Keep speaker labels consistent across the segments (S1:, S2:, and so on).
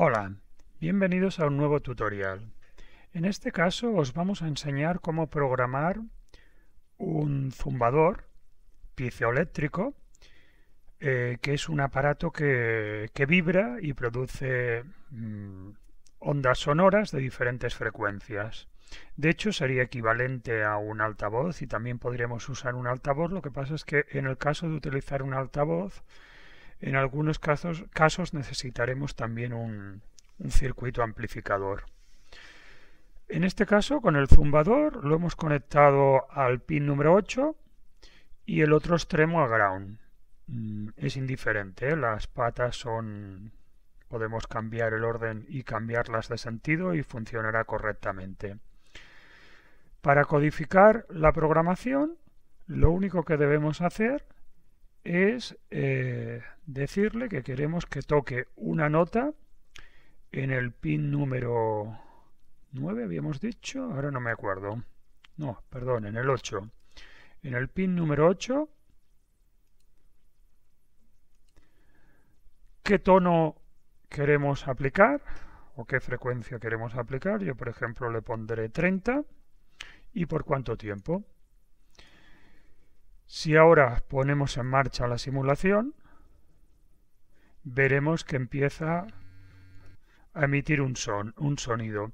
S1: Hola, bienvenidos a un nuevo tutorial. En este caso os vamos a enseñar cómo programar un zumbador piezoeléctrico, eh, que es un aparato que, vibra y produce mm, ondas sonoras de diferentes frecuencias. De hecho, sería equivalente a un altavoz y también podríamos usar un altavoz. Lo que pasa es que en el caso de utilizar un altavoz, en algunos casos, necesitaremos también un, circuito amplificador. En este caso, con el zumbador lo hemos conectado al pin número 8 y el otro extremo a ground. Mm, es indiferente, ¿eh? las patas son... Podemos cambiar el orden y cambiarlas de sentido y funcionará correctamente. Para codificar la programación, lo único que debemos hacer es eh, decirle que queremos que toque una nota en el pin número 9, habíamos dicho, ahora no me acuerdo. No, perdón, en el 8. En el pin número 8, ¿qué tono queremos aplicar? ¿O qué frecuencia queremos aplicar? Yo, por ejemplo, le pondré 30. ¿Y por cuánto tiempo? Si ahora ponemos en marcha la simulación, veremos que empieza a emitir un, son, un sonido.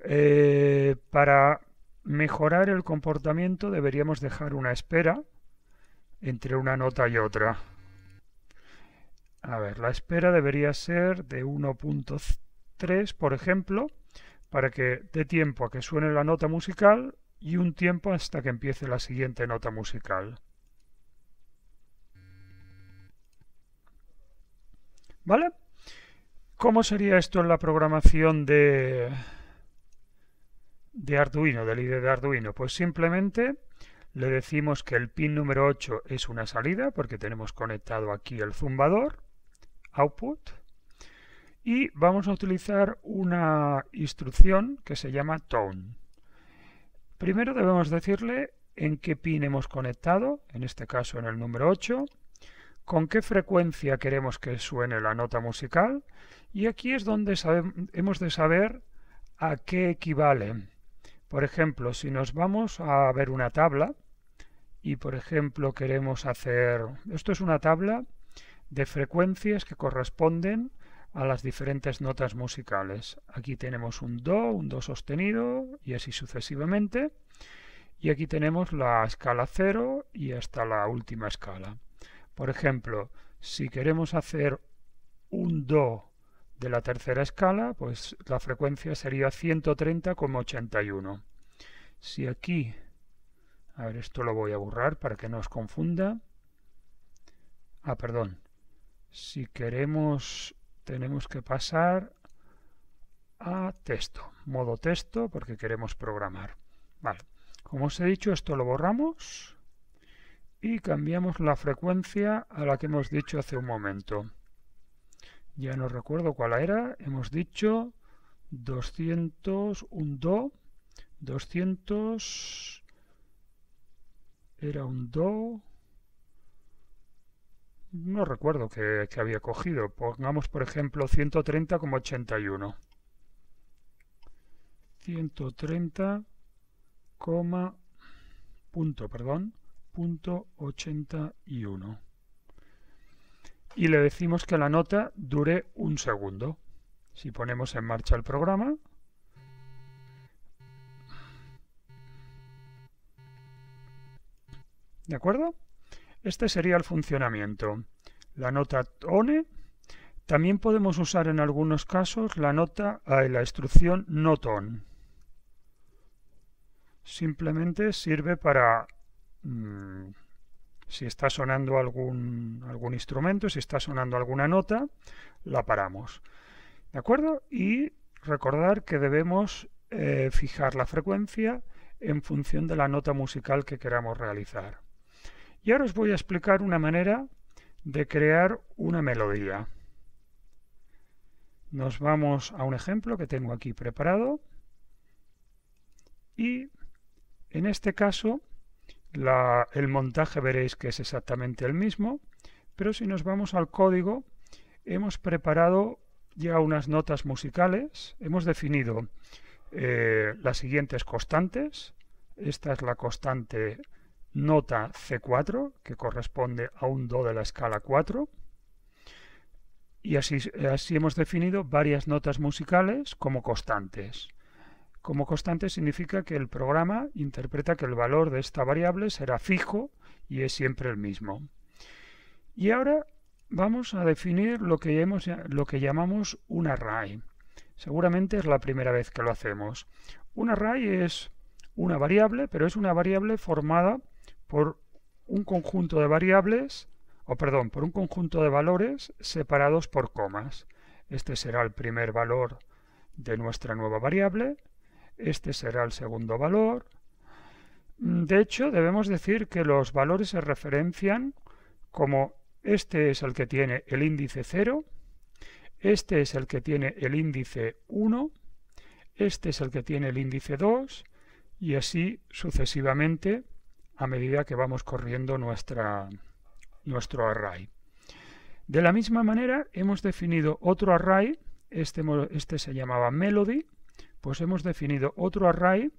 S1: Eh, para mejorar el comportamiento deberíamos dejar una espera entre una nota y otra. A ver, la espera debería ser de 1.3, por ejemplo, para que dé tiempo a que suene la nota musical y un tiempo hasta que empiece la siguiente nota musical. ¿Vale? ¿Cómo sería esto en la programación de, de Arduino, del IDE de Arduino? Pues simplemente le decimos que el pin número 8 es una salida, porque tenemos conectado aquí el zumbador, output, y vamos a utilizar una instrucción que se llama tone. Primero debemos decirle en qué pin hemos conectado, en este caso en el número 8, con qué frecuencia queremos que suene la nota musical y aquí es donde hemos de saber a qué equivale. Por ejemplo, si nos vamos a ver una tabla y por ejemplo queremos hacer... Esto es una tabla de frecuencias que corresponden a las diferentes notas musicales. Aquí tenemos un Do, un Do sostenido y así sucesivamente. Y aquí tenemos la escala 0 y hasta la última escala. Por ejemplo, si queremos hacer un Do de la tercera escala, pues la frecuencia sería 130,81. Si aquí, a ver, esto lo voy a borrar para que no os confunda. Ah, perdón. Si queremos tenemos que pasar a texto, modo texto, porque queremos programar. Vale, como os he dicho, esto lo borramos y cambiamos la frecuencia a la que hemos dicho hace un momento. Ya no recuerdo cuál era, hemos dicho 200, un do, 200, era un do, no recuerdo que, había cogido. Pongamos, por ejemplo, 130,81. 130, punto, perdón, 81. Y le decimos que la nota dure un segundo. Si ponemos en marcha el programa, ¿De acuerdo? Este sería el funcionamiento. La nota TONE, También podemos usar en algunos casos la nota la instrucción NOTON. Simplemente sirve para mm, si está sonando algún, instrumento, si está sonando alguna nota, la paramos. ¿De acuerdo? Y recordar que debemos eh, fijar la frecuencia en función de la nota musical que queramos realizar. Y ahora os voy a explicar una manera de crear una melodía. Nos vamos a un ejemplo que tengo aquí preparado. Y en este caso, el montaje veréis que es exactamente el mismo. Pero si nos vamos al código, hemos preparado ya unas notas musicales. Hemos definido eh, las siguientes constantes. Esta es la constante nota C4, que corresponde a un Do de la escala 4. Y así, así hemos definido varias notas musicales como constantes. Como constante significa que el programa interpreta que el valor de esta variable será fijo y es siempre el mismo. Y ahora vamos a definir lo que, lo que llamamos un array. Seguramente es la primera vez que lo hacemos. Un array es una variable, pero es una variable formada por un conjunto de variables, o perdón, por un conjunto de valores separados por comas. Este será el primer valor de nuestra nueva variable, este será el segundo valor. De hecho, debemos decir que los valores se referencian como este es el que tiene el índice 0, este es el que tiene el índice 1, este es el que tiene el índice 2 y así sucesivamente a medida que vamos corriendo nuestro array. De la misma manera, hemos definido otro array, este, este se llamaba melody, pues hemos definido otro array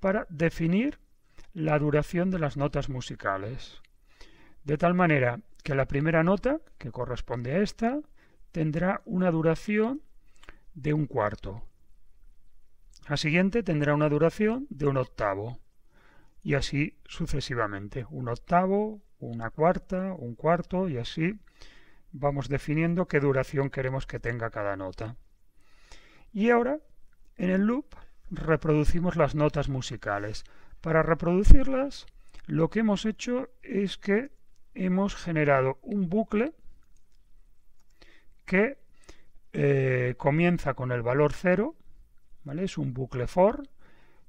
S1: para definir la duración de las notas musicales. De tal manera que la primera nota, que corresponde a esta, tendrá una duración de un cuarto. La siguiente tendrá una duración de un octavo y así sucesivamente. Un octavo, una cuarta, un cuarto y así vamos definiendo qué duración queremos que tenga cada nota. Y ahora, en el loop, reproducimos las notas musicales. Para reproducirlas, lo que hemos hecho es que hemos generado un bucle que eh, comienza con el valor 0, ¿vale? es un bucle for,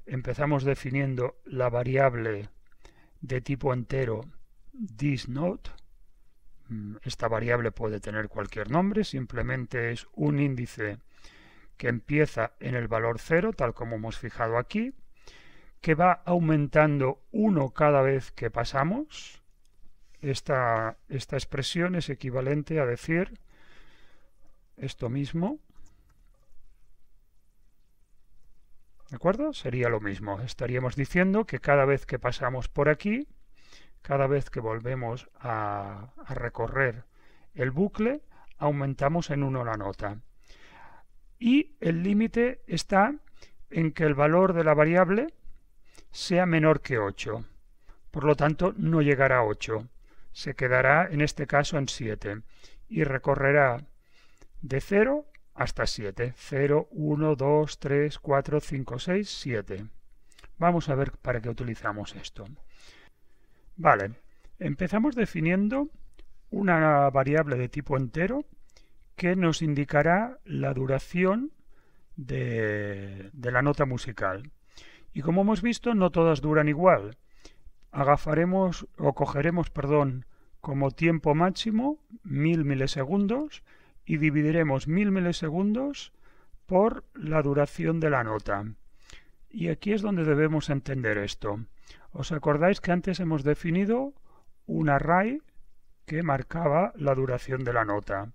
S1: empezamos definiendo la variable de tipo entero thisNode. Mm, esta variable puede tener cualquier nombre, simplemente es un índice que empieza en el valor 0, tal como hemos fijado aquí, que va aumentando 1 cada vez que pasamos. Esta, esta expresión es equivalente a decir esto mismo, ¿De acuerdo? Sería lo mismo. Estaríamos diciendo que cada vez que pasamos por aquí, cada vez que volvemos a, recorrer el bucle, aumentamos en 1 la nota. Y el límite está en que el valor de la variable sea menor que 8. Por lo tanto, no llegará a 8. Se quedará, en este caso, en 7. Y recorrerá de 0 hasta 7. 0, 1, 2, 3, 4, 5, 6, 7. Vamos a ver para qué utilizamos esto. Vale, empezamos definiendo una variable de tipo entero que nos indicará la duración de, la nota musical. Y como hemos visto, no todas duran igual. Agafaremos o cogeremos, perdón, como tiempo máximo 1000 milisegundos y dividiremos 1000 milisegundos por la duración de la nota. Y aquí es donde debemos entender esto. ¿Os acordáis que antes hemos definido un array que marcaba la duración de la nota?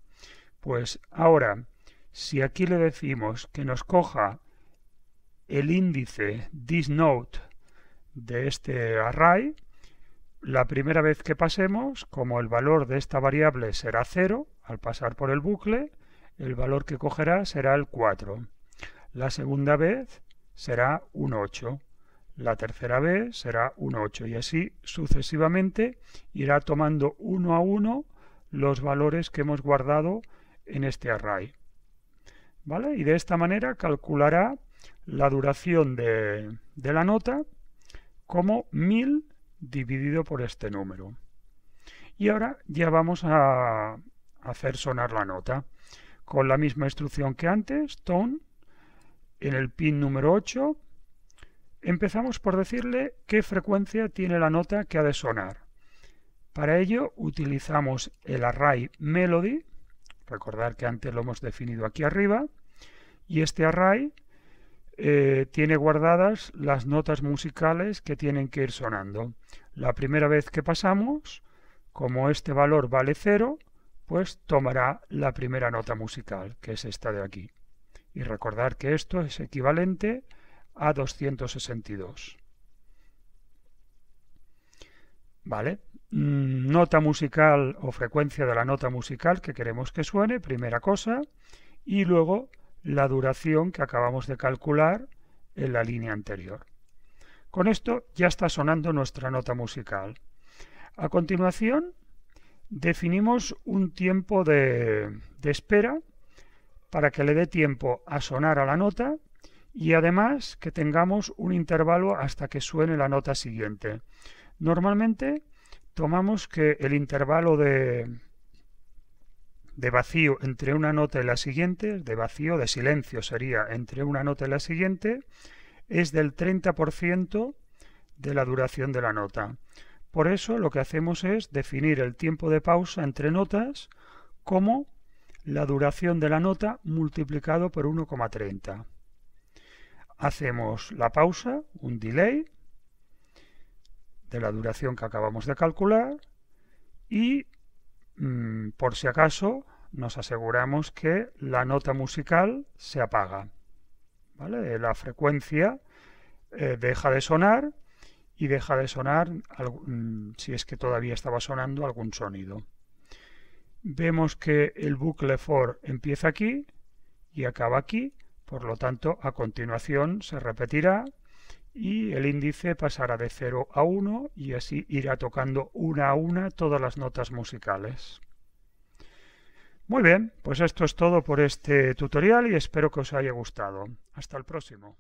S1: Pues ahora, si aquí le decimos que nos coja el índice note de este array, la primera vez que pasemos, como el valor de esta variable será 0, al pasar por el bucle, el valor que cogerá será el 4. La segunda vez será un 8. La tercera vez será un 8 y así sucesivamente irá tomando uno a uno los valores que hemos guardado en este array. ¿Vale? Y de esta manera calculará la duración de, de la nota como 1000 dividido por este número. Y ahora ya vamos a hacer sonar la nota. Con la misma instrucción que antes, tone, en el pin número 8, empezamos por decirle qué frecuencia tiene la nota que ha de sonar. Para ello utilizamos el array melody, recordar que antes lo hemos definido aquí arriba, y este array eh, tiene guardadas las notas musicales que tienen que ir sonando. La primera vez que pasamos, como este valor vale cero, pues tomará la primera nota musical, que es esta de aquí. Y recordar que esto es equivalente a 262. ¿Vale? Mm, nota musical o frecuencia de la nota musical que queremos que suene, primera cosa, y luego la duración que acabamos de calcular en la línea anterior. Con esto ya está sonando nuestra nota musical. A continuación, definimos un tiempo de, de espera para que le dé tiempo a sonar a la nota y además que tengamos un intervalo hasta que suene la nota siguiente. Normalmente tomamos que el intervalo de, de vacío entre una nota y la siguiente, de vacío, de silencio sería entre una nota y la siguiente, es del 30% de la duración de la nota. Por eso lo que hacemos es definir el tiempo de pausa entre notas como la duración de la nota multiplicado por 1,30. Hacemos la pausa, un delay, de la duración que acabamos de calcular, y Mm, por si acaso, nos aseguramos que la nota musical se apaga. ¿vale? La frecuencia eh, deja de sonar y deja de sonar, mm, si es que todavía estaba sonando, algún sonido. Vemos que el bucle for empieza aquí y acaba aquí, por lo tanto, a continuación se repetirá y el índice pasará de 0 a 1 y así irá tocando una a una todas las notas musicales. Muy bien, pues esto es todo por este tutorial y espero que os haya gustado. Hasta el próximo.